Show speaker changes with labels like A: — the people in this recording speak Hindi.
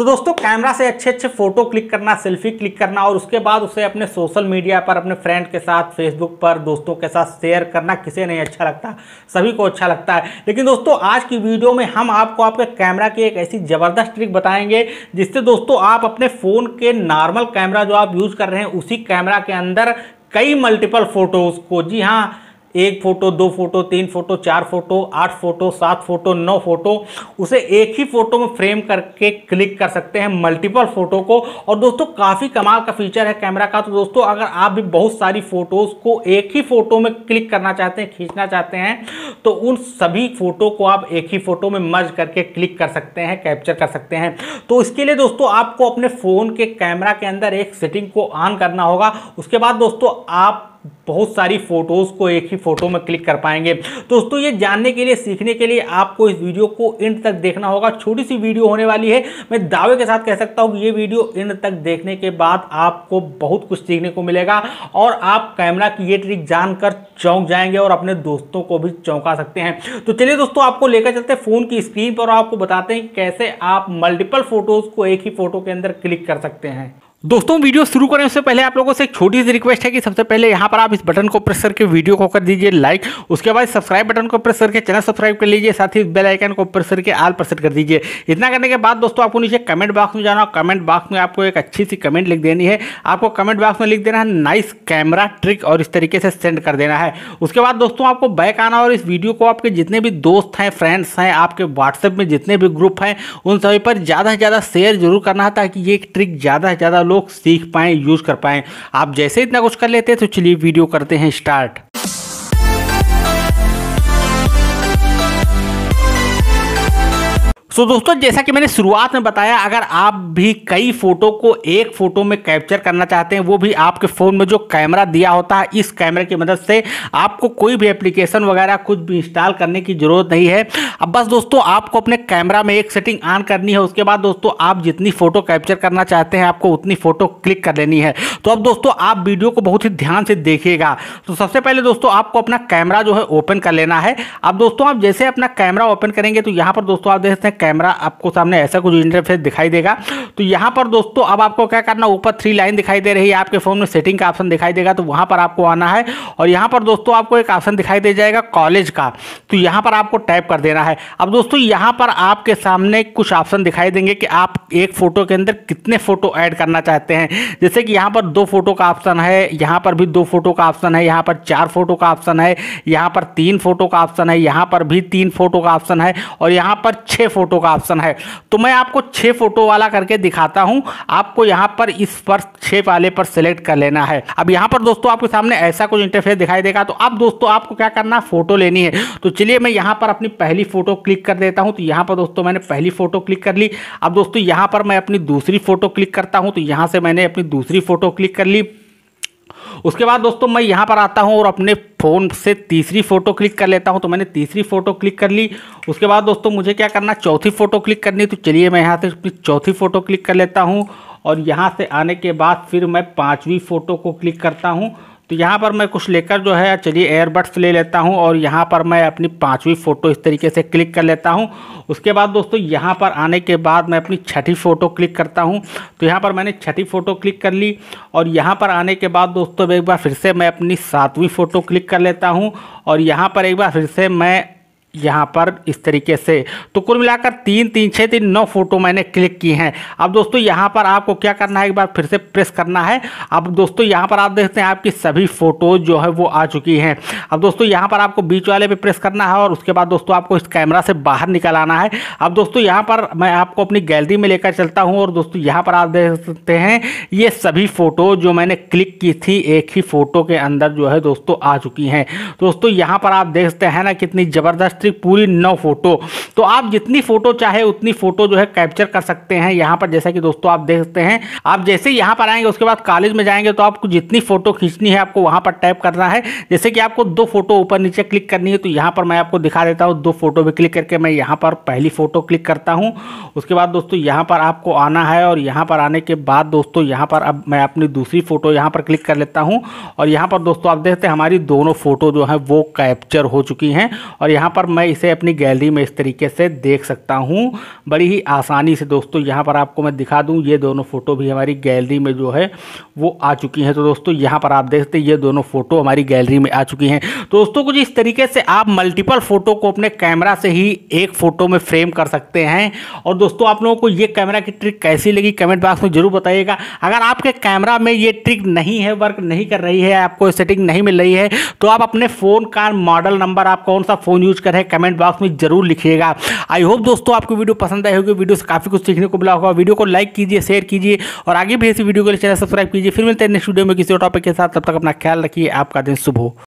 A: सो दोस्तों कैमरा से अच्छे अच्छे फोटो क्लिक करना सेल्फी क्लिक करना और उसके बाद उसे अपने सोशल मीडिया पर अपने फ्रेंड के साथ फेसबुक पर दोस्तों के साथ शेयर करना किसे नहीं अच्छा लगता सभी को अच्छा लगता है लेकिन दोस्तों आज की वीडियो में हम आपको आपके कैमरा की एक ऐसी ज़बरदस्त ट्रिक बताएंगे जिससे दोस्तों आप अपने फ़ोन के नॉर्मल कैमरा जो आप यूज़ कर रहे हैं उसी कैमरा के अंदर कई मल्टीपल फ़ोटोज़ को जी हाँ एक फ़ोटो दो फोटो तीन फोटो चार फोटो आठ फोटो सात फोटो नौ फोटो उसे एक ही फ़ोटो में फ्रेम करके क्लिक कर सकते हैं मल्टीपल फ़ोटो को और दोस्तों काफ़ी कमाल का फीचर है कैमरा का तो दोस्तों अगर आप भी बहुत सारी फ़ोटोज़ को एक ही फ़ोटो में क्लिक करना चाहते हैं खींचना चाहते हैं तो उन सभी फ़ोटो को आप एक ही फ़ोटो में मर्ज करके क्लिक कर सकते हैं कैप्चर कर सकते हैं तो इसके लिए दोस्तों आपको अपने फ़ोन के कैमरा के अंदर एक सेटिंग को ऑन करना होगा उसके बाद दोस्तों आप बहुत सारी फ़ोटोज़ को एक ही फ़ोटो में क्लिक कर पाएंगे दोस्तों ये जानने के लिए सीखने के लिए आपको इस वीडियो को एंड तक देखना होगा छोटी सी वीडियो होने वाली है मैं दावे के साथ कह सकता हूँ कि ये वीडियो एंड तक देखने के बाद आपको बहुत कुछ सीखने को मिलेगा और आप कैमरा की ये ट्रिक जानकर चौंक जाएंगे और अपने दोस्तों को भी चौंका सकते हैं तो चलिए दोस्तों आपको लेकर चलते हैं फ़ोन की स्क्रीन पर आपको बताते हैं कैसे आप मल्टीपल फ़ोटोज़ को एक ही फ़ोटो के अंदर क्लिक कर सकते हैं दोस्तों वीडियो शुरू करने से पहले आप लोगों से एक छोटी सी रिक्वेस्ट है कि सबसे पहले यहाँ पर आप इस बटन को प्रेस करके वीडियो को कर दीजिए लाइक उसके बाद सब्सक्राइब बटन को प्रेस करके चैनल सब्सक्राइब कर लीजिए साथ ही बेल आइकन को प्रेस करके आल पर कर दीजिए इतना करने के बाद दोस्तों आपको नीचे कमेंट बॉक्स में जाना कमेंट बॉक्स में आपको एक अच्छी सी कमेंट लिख देनी है आपको कमेंट बॉक्स में लिख देना है नाइस कैमरा ट्रिक और इस तरीके से सेंड कर देना है उसके बाद दोस्तों आपको बैक आना और इस वीडियो को आपके जितने भी दोस्त हैं फ्रेंड्स हैं आपके व्हाट्सएप में जितने भी ग्रुप हैं उन सभी पर ज़्यादा से ज़्यादा शेयर जरूर करना है ताकि ये ट्रिक ज़्यादा से ज़्यादा लोग सीख पाएँ यूज़ कर पाएँ आप जैसे इतना कुछ कर लेते हैं तो चलिए वीडियो करते हैं स्टार्ट सो तो दोस्तों जैसा कि मैंने शुरुआत में बताया अगर आप भी कई फ़ोटो को एक फ़ोटो में कैप्चर करना चाहते हैं वो भी आपके फ़ोन में जो कैमरा दिया होता है इस कैमरे की मदद से आपको कोई भी एप्लीकेशन वगैरह कुछ भी इंस्टॉल करने की ज़रूरत नहीं है अब बस दोस्तों आपको अपने कैमरा में एक सेटिंग ऑन करनी है उसके बाद दोस्तों आप जितनी फ़ोटो कैप्चर करना चाहते हैं आपको उतनी फ़ोटो क्लिक कर लेनी है तो अब दोस्तों आप वीडियो को बहुत ही ध्यान से देखिएगा तो सबसे पहले दोस्तों आपको अपना कैमरा जो है ओपन कर लेना है अब दोस्तों आप जैसे अपना कैमरा ओपन करेंगे तो यहाँ पर दोस्तों आप देखते हैं कैमरा आपको सामने ऐसा कुछ इंटरफेस दिखाई देगा तो यहाँ पर दोस्तों अब आपको क्या करना ऊपर थ्री लाइन दिखाई दे रही है आपके फ़ोन में सेटिंग का ऑप्शन दिखाई देगा तो वहाँ पर आपको आना है और यहाँ पर दोस्तों आपको एक ऑप्शन दिखाई दे जाएगा कॉलेज का तो यहाँ पर आपको टाइप कर देना है अब दोस्तों यहाँ पर आपके सामने कुछ ऑप्शन दिखाई देंगे कि आप एक फ़ोटो के अंदर कितने फ़ोटो ऐड करना चाहते हैं जैसे कि यहाँ पर दो फ़ोटो का ऑप्शन है यहाँ पर भी दो फ़ोटो का ऑप्शन है यहाँ पर चार फ़ोटो का ऑप्शन है यहाँ पर तीन फ़ोटो का ऑप्शन है यहाँ पर भी तीन फ़ोटो का ऑप्शन है और यहाँ पर छः फ़ोटो फ़ोटो का ऑप्शन है तो मैं आपको छः फ़ोटो वाला करके दिखाता हूँ आपको यहाँ पर इस पर छः वाले पर सिलेक्ट कर लेना है अब यहाँ पर दोस्तों आपके सामने ऐसा कुछ इंटरफेस दिखाई देगा तो अब दोस्तों आपको क्या करना फ़ोटो लेनी है तो चलिए मैं यहाँ पर अपनी पहली फ़ोटो क्लिक कर देता हूँ तो यहाँ पर दोस्तों मैंने पहली फ़ोटो क्लिक कर ली अब दोस्तों यहाँ पर मैं अपनी दूसरी फ़ोटो क्लिक करता हूँ तो यहाँ से मैंने अपनी दूसरी फ़ोटो क्लिक कर ली उसके बाद दोस्तों मैं यहाँ पर आता हूँ और अपने फ़ोन से तीसरी फ़ोटो क्लिक कर लेता हूँ तो मैंने तीसरी फ़ोटो क्लिक कर ली उसके बाद दोस्तों मुझे क्या करना चौथी फ़ोटो क्लिक करनी तो चलिए मैं यहाँ से अपनी चौथी फ़ोटो क्लिक कर लेता हूँ और यहाँ से आने के बाद फिर मैं पाँचवीं फ़ोटो को क्लिक करता हूँ तो यहाँ पर मैं कुछ लेकर जो है चलिए एयरबड्स ले लेता हूँ और यहाँ पर मैं अपनी पाँचवीं फ़ोटो इस तरीके से क्लिक कर लेता हूँ उसके बाद दोस्तों यहाँ पर आने के बाद मैं अपनी छठी फ़ोटो क्लिक करता हूँ तो यहाँ पर मैंने छठी फ़ोटो क्लिक कर ली और यहाँ पर आने के बाद दोस्तों एक बार फिर से मैं अपनी सातवीं फ़ोटो क्लिक कर लेता हूँ और यहाँ पर एक बार फिर से मैं यहाँ पर इस तरीके से तो कुल मिलाकर तीन तीन छः तीन नौ फोटो मैंने क्लिक की हैं अब दोस्तों यहाँ पर आपको क्या करना है एक बार फिर से प्रेस करना है अब दोस्तों यहाँ पर आप देखते हैं आपकी सभी फ़ोटोज़ जो है वो आ चुकी हैं अब दोस्तों यहाँ पर आपको बीच वाले पे प्रेस करना है और उसके बाद दोस्तों आपको इस कैमरा से बाहर निकल आना है अब दोस्तों यहाँ पर मैं आपको अपनी गैलरी में लेकर चलता हूँ और दोस्तों यहाँ पर आप देख सकते हैं ये सभी फ़ोटो जो मैंने क्लिक की थी एक ही फ़ोटो के अंदर जो है दोस्तों आ चुकी हैं दोस्तों यहाँ पर आप देखते हैं ना कितनी ज़बरदस्त यात्री पूरी नौ फोटो तो आप जितनी फोटो चाहे उतनी फोटो जो है कैप्चर कर सकते हैं यहाँ पर जैसा कि दोस्तों आप देख सकते हैं आप जैसे यहाँ पर आएंगे उसके बाद कॉलेज में जाएंगे तो आपको जितनी फोटो खींचनी है आपको वहाँ पर टाइप करना है जैसे कि आपको दो फोटो ऊपर नीचे क्लिक करनी है तो यहाँ पर मैं आपको दिखा देता हूँ दो फोटो भी क्लिक करके मैं यहाँ पर पहली फोटो क्लिक करता हूँ उसके बाद दोस्तों यहाँ पर आपको आना है और यहाँ पर आने के बाद दोस्तों यहाँ पर अब मैं अपनी दूसरी फोटो यहाँ पर क्लिक कर लेता हूँ और यहाँ पर दोस्तों आप देखते हैं हमारी दोनों फोटो जो है वो कैप्चर हो चुकी हैं और यहाँ पर मैं इसे अपनी गैलरी में इस तरीके से देख सकता हूँ बड़ी ही आसानी से दोस्तों यहाँ पर आपको मैं दिखा दूँ ये दोनों फ़ोटो भी हमारी गैलरी में जो है वो आ चुकी हैं तो दोस्तों यहाँ पर आप देख सकते ये दोनों फ़ोटो हमारी गैलरी में आ चुकी हैं दोस्तों कुछ इस तरीके से आप मल्टीपल फ़ोटो को अपने कैमरा से ही एक फ़ोटो में फ्रेम कर सकते हैं और दोस्तों आप लोगों को ये कैमरा की ट्रिक कैसी लगी कमेंट बॉक्स में ज़रूर बताइएगा अगर आपके कैमरा में ये ट्रिक नहीं है वर्क नहीं कर रही है आपको सेटिंग नहीं मिल रही है तो आप अपने फ़ोन का मॉडल नंबर आप कौन सा फ़ोन यूज करें है कमेंट बॉक्स में जरूर लिखिएगा आई होप दोस्तों आपको वीडियो पसंद आई होगी वीडियो से काफ़ी कुछ सीखने को मिला होगा वीडियो को लाइक कीजिए शेयर कीजिए और आगे भी ऐसी वीडियो के लिए चैनल सब्सक्राइब कीजिए फिर मिलते हैं नेक्स्ट वीडियो में किसी और टॉपिक के साथ तब तक अपना ख्याल रखिए आपका दिन शुभ हो